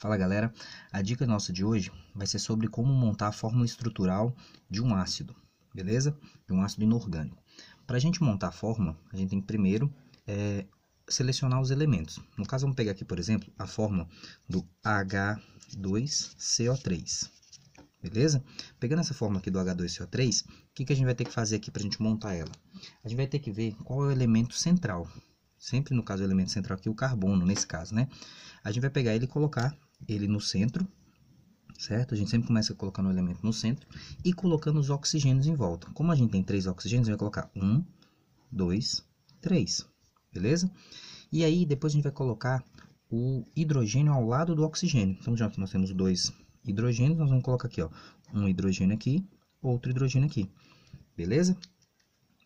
Fala galera, a dica nossa de hoje vai ser sobre como montar a fórmula estrutural de um ácido, beleza? De um ácido inorgânico. Para a gente montar a fórmula, a gente tem que primeiro é, selecionar os elementos. No caso, vamos pegar aqui, por exemplo, a fórmula do H2CO3, beleza? Pegando essa fórmula aqui do H2CO3, o que, que a gente vai ter que fazer aqui para a gente montar ela? A gente vai ter que ver qual é o elemento central, sempre no caso o elemento central aqui, o carbono, nesse caso, né? A gente vai pegar ele e colocar ele no centro, certo? A gente sempre começa colocando o elemento no centro e colocando os oxigênios em volta. Como a gente tem três oxigênios, a gente vai colocar um, dois, três, beleza? E aí, depois a gente vai colocar o hidrogênio ao lado do oxigênio. Então, já que nós temos dois hidrogênios, nós vamos colocar aqui, ó, um hidrogênio aqui, outro hidrogênio aqui, beleza?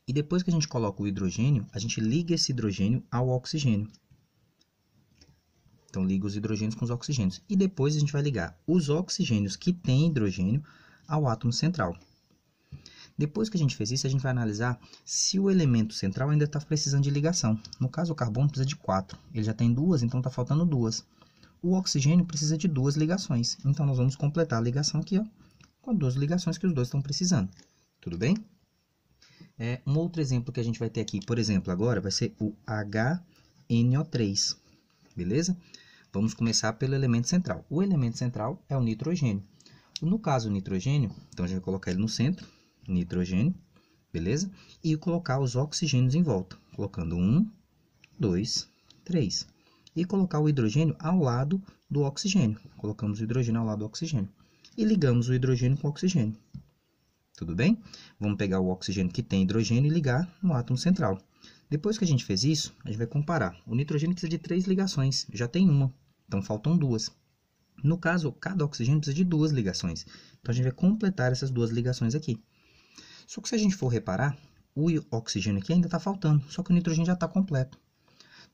E depois que a gente coloca o hidrogênio, a gente liga esse hidrogênio ao oxigênio. Então, liga os hidrogênios com os oxigênios. E depois a gente vai ligar os oxigênios que têm hidrogênio ao átomo central. Depois que a gente fez isso, a gente vai analisar se o elemento central ainda está precisando de ligação. No caso, o carbono precisa de quatro. Ele já tem duas, então está faltando duas. O oxigênio precisa de duas ligações. Então, nós vamos completar a ligação aqui, ó, com duas ligações que os dois estão precisando. Tudo bem? É, um outro exemplo que a gente vai ter aqui, por exemplo, agora, vai ser o HNO3. Beleza? Vamos começar pelo elemento central. O elemento central é o nitrogênio. No caso, o nitrogênio, então a gente vai colocar ele no centro, nitrogênio, beleza? E colocar os oxigênios em volta, colocando um, dois, três. E colocar o hidrogênio ao lado do oxigênio. Colocamos o hidrogênio ao lado do oxigênio. E ligamos o hidrogênio com o oxigênio. Tudo bem? Vamos pegar o oxigênio que tem hidrogênio e ligar no átomo central. Depois que a gente fez isso, a gente vai comparar. O nitrogênio precisa de três ligações, já tem uma. Então faltam duas. No caso, cada oxigênio precisa de duas ligações. Então a gente vai completar essas duas ligações aqui. Só que se a gente for reparar, o oxigênio aqui ainda está faltando, só que o nitrogênio já está completo.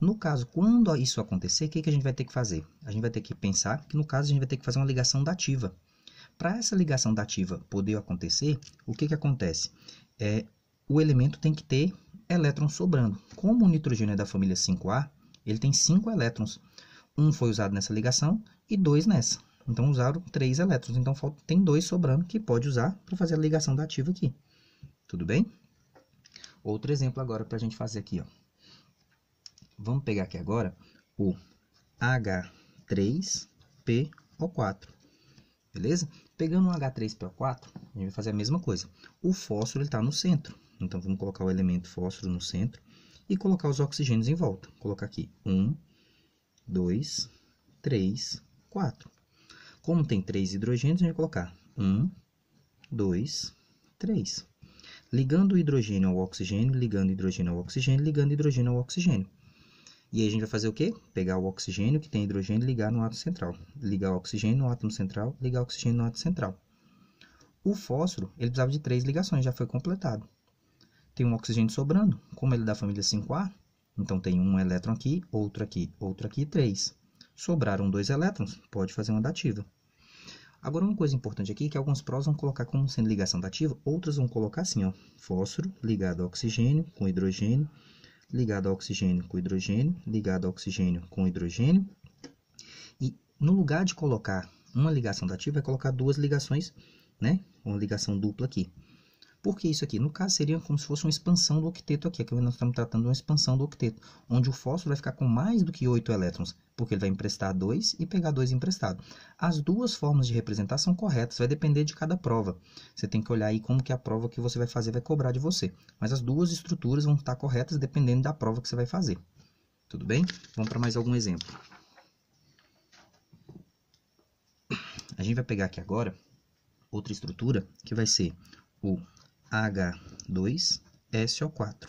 No caso, quando isso acontecer, o que, que a gente vai ter que fazer? A gente vai ter que pensar que, no caso, a gente vai ter que fazer uma ligação dativa. Para essa ligação dativa poder acontecer, o que, que acontece? É, o elemento tem que ter elétrons sobrando. Como o nitrogênio é da família 5A, ele tem 5 elétrons um foi usado nessa ligação e dois nessa. Então usaram três elétrons. Então tem dois sobrando que pode usar para fazer a ligação da ativa aqui. Tudo bem? Outro exemplo agora para a gente fazer aqui. Ó. Vamos pegar aqui agora o H3PO4. Beleza? Pegando um H3PO4, a gente vai fazer a mesma coisa. O fósforo está no centro. Então vamos colocar o elemento fósforo no centro e colocar os oxigênios em volta. Vou colocar aqui um, 2, 3, 4. Como tem três hidrogênios, a gente vai colocar 1, 2, 3. Ligando o hidrogênio ao oxigênio, ligando o hidrogênio ao oxigênio, ligando o hidrogênio ao oxigênio. E aí a gente vai fazer o quê? Pegar o oxigênio que tem hidrogênio e ligar no átomo central. Ligar o oxigênio no átomo central, ligar o oxigênio no átomo central. O fósforo, ele precisava de três ligações, já foi completado. Tem um oxigênio sobrando, como ele é da família 5A, então, tem um elétron aqui, outro aqui, outro aqui, três. Sobraram dois elétrons, pode fazer uma dativa. Agora, uma coisa importante aqui é que alguns prós vão colocar como sendo ligação dativa, outras vão colocar assim, ó, fósforo ligado a oxigênio com hidrogênio, ligado a oxigênio com hidrogênio, ligado a oxigênio com hidrogênio. E no lugar de colocar uma ligação dativa, vai é colocar duas ligações, né, uma ligação dupla aqui. Por que isso aqui? No caso, seria como se fosse uma expansão do octeto aqui. Aqui nós estamos tratando de uma expansão do octeto, onde o fósforo vai ficar com mais do que 8 elétrons, porque ele vai emprestar 2 e pegar 2 emprestado. As duas formas de representar são corretas, vai depender de cada prova. Você tem que olhar aí como que a prova que você vai fazer vai cobrar de você. Mas as duas estruturas vão estar corretas dependendo da prova que você vai fazer. Tudo bem? Vamos para mais algum exemplo. A gente vai pegar aqui agora outra estrutura que vai ser o H2SO4.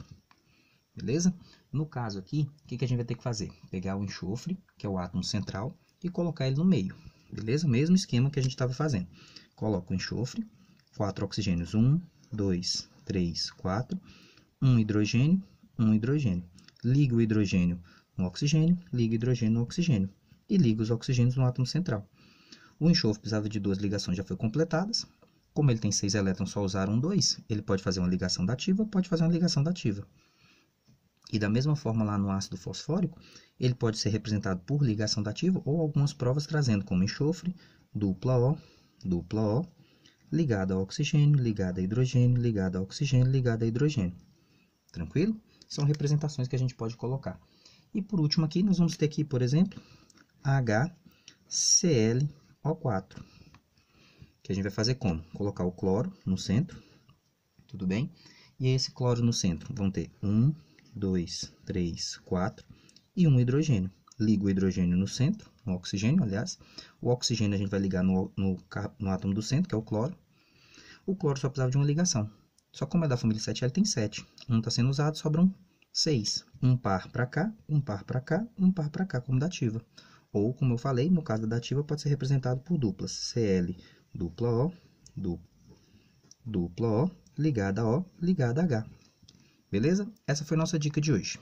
Beleza? No caso aqui, o que, que a gente vai ter que fazer? Pegar o enxofre, que é o átomo central, e colocar ele no meio. Beleza? Mesmo esquema que a gente estava fazendo. Coloca o enxofre, quatro oxigênios, um, dois, três, quatro, um hidrogênio, um hidrogênio. Liga o hidrogênio no oxigênio, liga o hidrogênio no oxigênio e liga os oxigênios no átomo central. O enxofre precisava de duas ligações já foi completadas, como ele tem seis elétrons, só usaram um dois, ele pode fazer uma ligação dativa, pode fazer uma ligação dativa. E da mesma forma lá no ácido fosfórico, ele pode ser representado por ligação dativa ou algumas provas trazendo como enxofre, dupla O, dupla O, ligada a oxigênio, ligada a hidrogênio, ligada a oxigênio, ligada a hidrogênio. Tranquilo? São representações que a gente pode colocar. E por último aqui, nós vamos ter aqui, por exemplo, HClO4. Que a gente vai fazer como? Colocar o cloro no centro, tudo bem? E esse cloro no centro, vão ter 1, 2, 3, 4 e um hidrogênio. Liga o hidrogênio no centro, no oxigênio, aliás. O oxigênio a gente vai ligar no, no, no átomo do centro, que é o cloro. O cloro só precisava de uma ligação. Só como é da família 7, ele tem 7. Um está sendo usado, sobram 6. Um par para cá, um par para cá, um par para cá, como dativa. Ou, como eu falei, no caso da dativa, pode ser representado por duplas. Cl dupla O, dupla O, ligada O, ligada H. Beleza? Essa foi nossa dica de hoje.